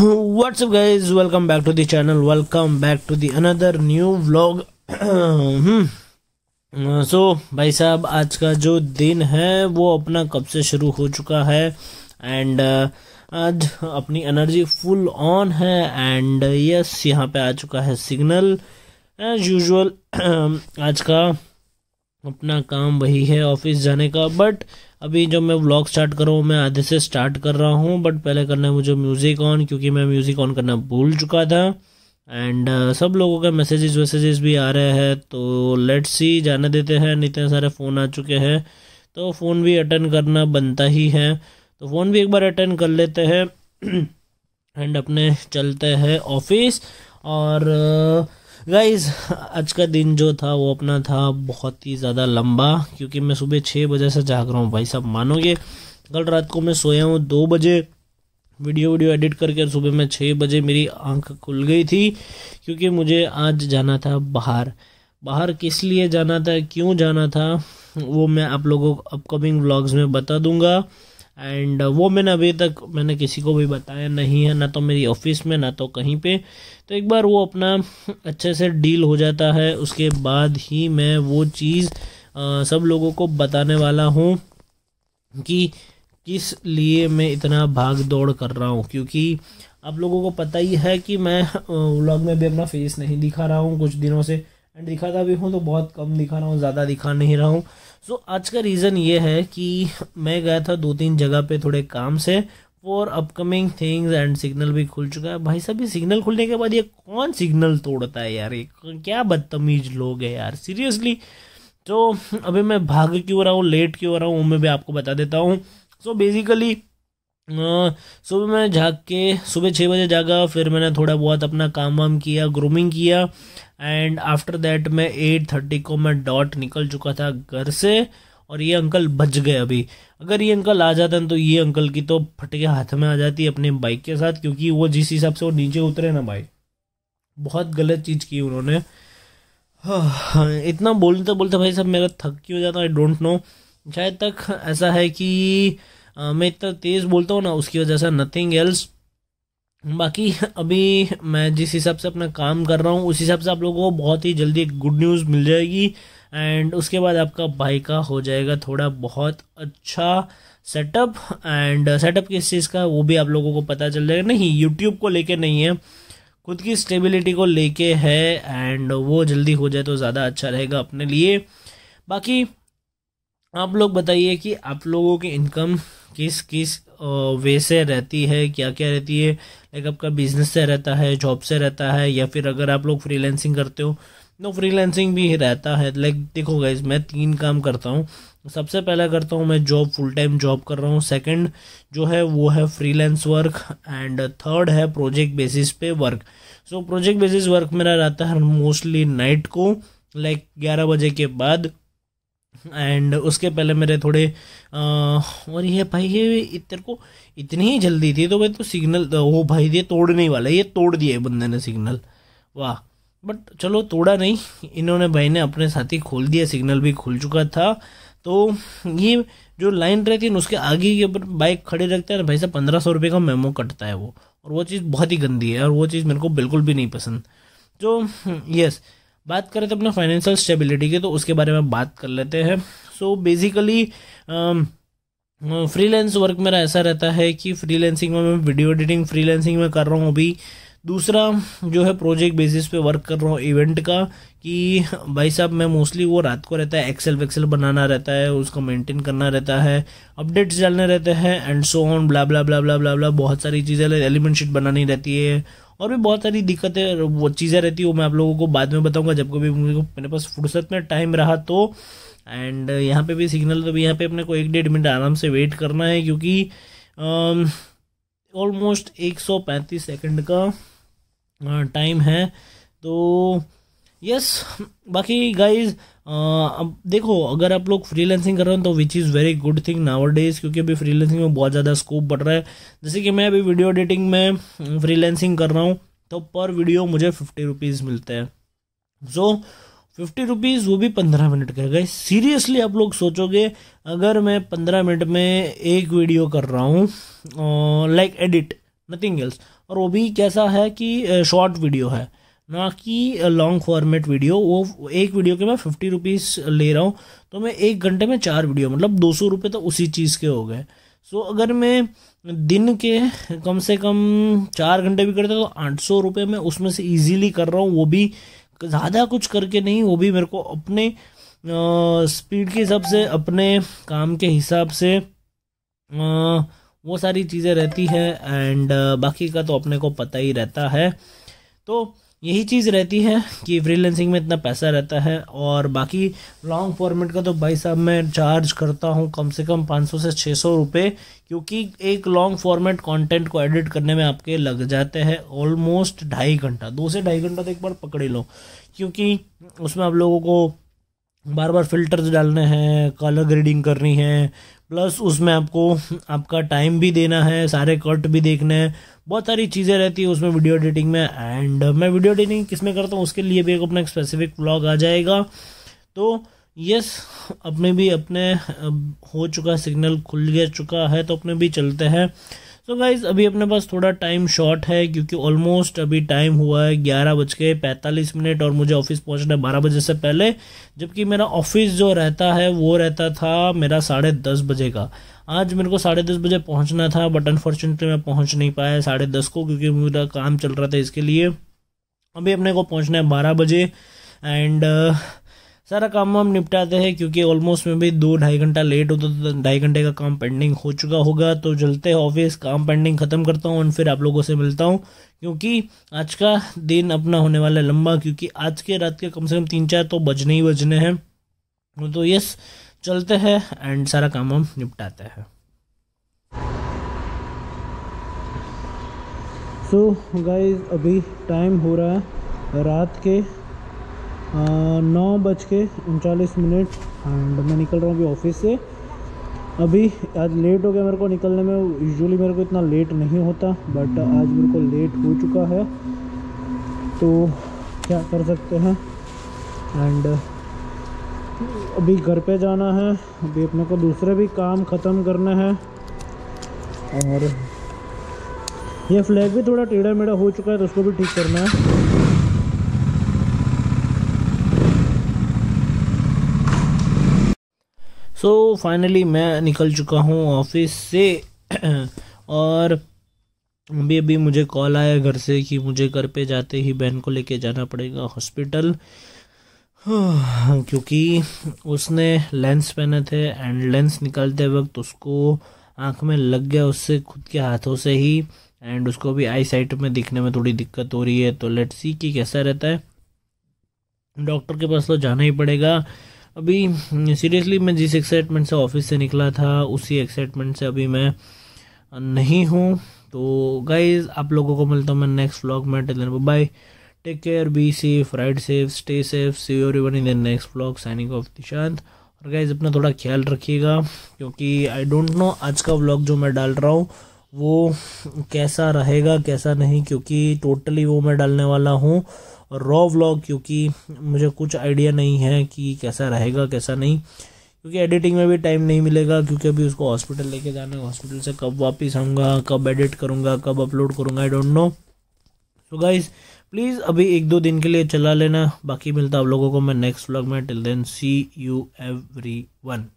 what's up guys welcome back to the channel welcome back to the another new vlog so hmm. uh, so, भाई साहब आज का जो दिन है वो अपना कब से शुरू हो चुका है एंड uh, आज अपनी एनर्जी फुल ऑन है एंड यस uh, यहाँ पे आ चुका है सिग्नल एज यूजुअल आज का अपना काम वही है ऑफिस जाने का बट अभी जब मैं व्लॉग स्टार्ट कर रहा हूँ मैं आधे से स्टार्ट कर रहा हूँ बट पहले करना है मुझे म्यूज़िक ऑन क्योंकि मैं म्यूज़िक ऑन करना भूल चुका था एंड uh, सब लोगों के मैसेजेस वैसेजेस भी आ रहे हैं तो लेट्स सी जाने देते हैं इतने तो सारे फ़ोन आ चुके हैं तो फ़ोन भी अटेंड करना बनता ही है तो फ़ोन भी एक बार अटेंड कर लेते हैं एंड अपने चलते हैं ऑफिस और uh, गाइज आज का दिन जो था वो अपना था बहुत ही ज़्यादा लंबा क्योंकि मैं सुबह छः बजे से जाग रहा हूँ भाई साहब मानोगे कल रात को मैं सोया हूँ दो बजे वीडियो वीडियो एडिट करके सुबह में छः बजे मेरी आंख खुल गई थी क्योंकि मुझे आज जाना था बाहर बाहर किस लिए जाना था क्यों जाना था वो मैं आप लोगों को अपकमिंग व्लॉग्स में बता दूंगा एंड uh, वो मैंने अभी तक मैंने किसी को भी बताया नहीं है ना तो मेरी ऑफिस में ना तो कहीं पे तो एक बार वो अपना अच्छे से डील हो जाता है उसके बाद ही मैं वो चीज़ सब लोगों को बताने वाला हूँ कि किस लिए मैं इतना भाग दौड़ कर रहा हूँ क्योंकि आप लोगों को पता ही है कि मैं व्लॉग में भी अपना फेस नहीं दिखा रहा हूँ कुछ दिनों से एंड दिखाता भी हूँ तो बहुत कम दिखा रहा हूँ ज़्यादा दिखा नहीं रहा हूँ सो so, आज का रीज़न ये है कि मैं गया था दो तीन जगह पे थोड़े काम से for upcoming things and signal भी खुल चुका है भाई साहब ये सिग्नल खुलने के बाद ये कौन सिग्नल तोड़ता है यार ये क्या बदतमीज लोग हैं यार सीरियसली तो अभी मैं भाग क्यों रहा हूँ लेट क्यों रहा हूँ वो मैं भी आपको बता देता हूँ सो बेसिकली सुबह मैं जाग के सुबह छः बजे जागा फिर मैंने थोड़ा बहुत अपना काम वाम किया ग्रूमिंग किया एंड आफ्टर दैट मैं एट थर्टी को मैं डॉट निकल चुका था घर से और ये अंकल बच गए अभी अगर ये अंकल आ जाते हैं तो ये अंकल की तो फटके हाथ में आ जाती अपने बाइक के साथ क्योंकि वो जिस हिसाब से वो नीचे उतरे ना भाई बहुत गलत चीज़ की उन्होंने इतना बोलते बोलते भाई साहब मेरा थक क्यों जाता आई डोंट नो शायद तक ऐसा है कि मैं इतना तेज़ बोलता हूँ ना उसकी वजह से नथिंग एल्स बाकी अभी मैं जिस हिसाब से अपना काम कर रहा हूँ उस हिसाब से आप लोगों को बहुत ही जल्दी एक गुड न्यूज़ मिल जाएगी एंड उसके बाद आपका भाई का हो जाएगा थोड़ा बहुत अच्छा सेटअप एंड सेटअप किस चीज़ का वो भी आप लोगों को पता चल जाएगा नहीं यूट्यूब को लेके नहीं है खुद की स्टेबिलिटी को लेके है एंड वो जल्दी हो जाए तो ज़्यादा अच्छा रहेगा अपने लिए बाकी आप लोग बताइए कि आप लोगों की इनकम किस किस वे से रहती है क्या क्या रहती है लाइक आपका बिजनेस से रहता है जॉब से रहता है या फिर अगर आप लोग फ्रीलैंसिंग करते हो नो तो फ्रीलैंसिंग भी रहता है लाइक देखो गाइज मैं तीन काम करता हूँ सबसे पहला करता हूँ मैं जॉब फुल टाइम जॉब कर रहा हूँ सेकंड जो है वो है फ्रीलांस वर्क एंड थर्ड है प्रोजेक्ट बेसिस पे work so project basis work मेरा रहता है मोस्टली नाइट को लाइक ग्यारह बजे के बाद एंड उसके पहले मेरे थोड़े आ, और ये भाई ये तेरे को इतनी ही जल्दी थी तो भाई तो सिग्नल वो भाई ये तोड़ने ही वाला ये तोड़ दिया बंदे ने सिग्नल वाह बट चलो तोड़ा नहीं इन्होंने भाई ने अपने साथ ही खोल दिया सिग्नल भी खुल चुका था तो ये जो लाइन रहती है उसके आगे के ऊपर बाइक खड़े रखते हैं तो भाई साहब पंद्रह सौ रुपये का मेमो कटता है वो और वो चीज़ बहुत ही गंदी है और वो चीज़ मेरे को बिल्कुल भी नहीं पसंद जो तो, यस बात करें तो अपने फाइनेंशियल स्टेबिलिटी की तो उसके बारे में बात कर लेते हैं सो बेसिकली फ्रीलेंस वर्क मेरा ऐसा रहता है कि फ्रीलेंसिंग में मैं वीडियो एडिटिंग फ्रीलेंसिंग में कर रहा हूँ अभी दूसरा जो है प्रोजेक्ट बेसिस पे वर्क कर रहा हूँ इवेंट का कि भाई साहब मैं मोस्टली वो रात को रहता है एक्सेल वेक्सेल बनाना रहता है उसका मेंटेन करना रहता है अपडेट्स डालने रहते हैं एंड सो ऑन ब्ला ब्ला ब्ला ब्ला ब्ला ब्ला बहुत सारी चीज़ें एलिमेंट शीट बनानी रहती है और भी बहुत सारी दिक्कतें वो चीज़ें रहती है वो मैं आप लोगों को बाद में बताऊँगा जब कभी मेरे पास फुर्सत में टाइम रहा तो एंड यहाँ पे भी सिग्नल तो भी यहाँ पे अपने को एक डेढ़ मिनट आराम से वेट करना है क्योंकि ऑलमोस्ट 135 सेकंड का टाइम है तो यस बाकी गाइज अब देखो अगर आप लोग फ्रीलेंसिंग कर रहे हो तो which is very good thing nowadays क्योंकि अभी फ्रीलेंसिंग में बहुत ज़्यादा स्कोप बढ़ रहा है जैसे कि मैं अभी वीडियो एडिटिंग में फ्रीलांसिंग कर रहा हूँ तो पर वीडियो मुझे फिफ्टी रुपीज़ मिलते हैं सो so, फिफ्टी रुपीज़ वो भी पंद्रह मिनट का गए सीरियसली आप लोग सोचोगे अगर मैं पंद्रह मिनट में एक वीडियो कर रहा हूँ लाइक एडिट नथिंग एल्स और वो भी कैसा है कि शॉर्ट वीडियो है ना कि लॉन्ग फॉर्मेट वीडियो वो एक वीडियो के मैं फिफ्टी रुपीज़ ले रहा हूँ तो मैं एक घंटे में चार वीडियो मतलब दो सौ रुपये तो उसी चीज़ के हो गए सो so, अगर मैं दिन के कम से कम चार घंटे भी करता तो आठ सौ रुपये मैं उसमें से इजीली कर रहा हूँ वो भी ज़्यादा कुछ करके नहीं वो भी मेरे को अपने स्पीड के हिसाब से अपने काम के हिसाब से आ, वो सारी चीज़ें रहती है एंड बाकी का तो अपने को पता ही रहता है तो यही चीज़ रहती है कि फ्रीलेंसिंग में इतना पैसा रहता है और बाकी लॉन्ग फॉर्मेट का तो भाई साहब मैं चार्ज करता हूँ कम से कम 500 से 600 सौ क्योंकि एक लॉन्ग फॉर्मेट कंटेंट को एडिट करने में आपके लग जाते हैं ऑलमोस्ट ढाई घंटा दो से ढाई घंटा तो एक बार पकड़ ही लो क्योंकि उसमें आप लोगों को बार बार फिल्टर्स डालने हैं कलर ग्रेडिंग करनी है प्लस उसमें आपको आपका टाइम भी देना है सारे कट भी देखने हैं बहुत सारी चीज़ें रहती है उसमें वीडियो एडिटिंग में एंड मैं वीडियो एडिटिंग किस में करता हूँ उसके लिए भी एक अपना एक स्पेसिफिक ब्लॉग आ जाएगा तो यस अपने भी अपने हो चुका सिग्नल खुल गया चुका है तो अपने भी चलते हैं सो so गाइज अभी अपने पास थोड़ा टाइम शॉर्ट है क्योंकि ऑलमोस्ट अभी टाइम हुआ है ग्यारह बज के पैंतालीस मिनट और मुझे ऑफिस पहुंचना है बारह बजे से पहले जबकि मेरा ऑफिस जो रहता है वो रहता था मेरा साढ़े दस बजे का आज मेरे को साढ़े दस बजे पहुंचना था बट अनफॉर्चुनेटली मैं पहुंच नहीं पाया साढ़े दस को क्योंकि मेरा काम चल रहा था इसके लिए अभी अपने को पहुँचना है बारह बजे एंड uh, सारा काम वाम निपटाते हैं क्योंकि ऑलमोस्ट में भी दो ढाई घंटा लेट होता तो ढाई घंटे का काम पेंडिंग हो चुका होगा तो चलते हैं ऑफिस काम पेंडिंग ख़त्म करता हूँ और फिर आप लोगों से मिलता हूँ क्योंकि आज का दिन अपना होने वाला है लंबा क्योंकि आज के रात के कम से कम तीन चार तो बजने ही बजने हैं तो यस चलते हैं एंड सारा काम वाम निपटाते हैं सो so, गाइज अभी टाइम हो रहा है रात के नौ बज के उनचालीस मिनट एंड मैं निकल रहा हूँ अभी ऑफिस से अभी आज लेट हो गया मेरे को निकलने में यूजुअली मेरे को इतना लेट नहीं होता बट आज मेरे को लेट हो चुका है तो क्या कर सकते हैं एंड अभी घर पे जाना है अभी अपने को दूसरे भी काम ख़त्म करना है और ये फ्लैग भी थोड़ा टेढ़ा मेढ़ा हो चुका है तो उसको भी ठीक करना है सो so, फाइनली मैं निकल चुका हूँ ऑफिस से और अभी अभी मुझे कॉल आया घर से कि मुझे घर पे जाते ही बहन को लेके जाना पड़ेगा हॉस्पिटल क्योंकि उसने लेंस पहने थे एंड लेंस निकालते वक्त उसको आँख में लग गया उससे खुद के हाथों से ही एंड उसको भी आई साइट में दिखने में थोड़ी दिक्कत हो रही है तो लेट्स सी कि कैसा रहता है डॉक्टर के पास तो जाना ही पड़ेगा अभी सीरियसली मैं जिस एक्साइटमेंट से ऑफिस से निकला था उसी एक्साइटमेंट से अभी मैं नहीं हूँ तो गाइज आप लोगों को मिलता हूँ मैं नेक्स्ट व्लॉग में tell bye take care be safe ride safe stay safe see your even in the next vlog signing off Dishant और गाइज अपना थोड़ा ख्याल रखिएगा क्योंकि आई डोंट नो आज का व्लॉग जो मैं डाल रहा हूँ वो कैसा रहेगा कैसा नहीं क्योंकि टोटली वो मैं डालने वाला हूँ और रॉ व्लॉग क्योंकि मुझे कुछ आइडिया नहीं है कि कैसा रहेगा कैसा नहीं क्योंकि एडिटिंग में भी टाइम नहीं मिलेगा क्योंकि अभी उसको हॉस्पिटल लेके जाना है हॉस्पिटल से कब वापस आऊँगा कब एडिट करूँगा कब अपलोड करूँगा I don't know so guys please अभी एक दो दिन के लिए चला लेना बाकी मिलता आप लोगों को मैं नेक्स्ट व्लॉग में till then see you every one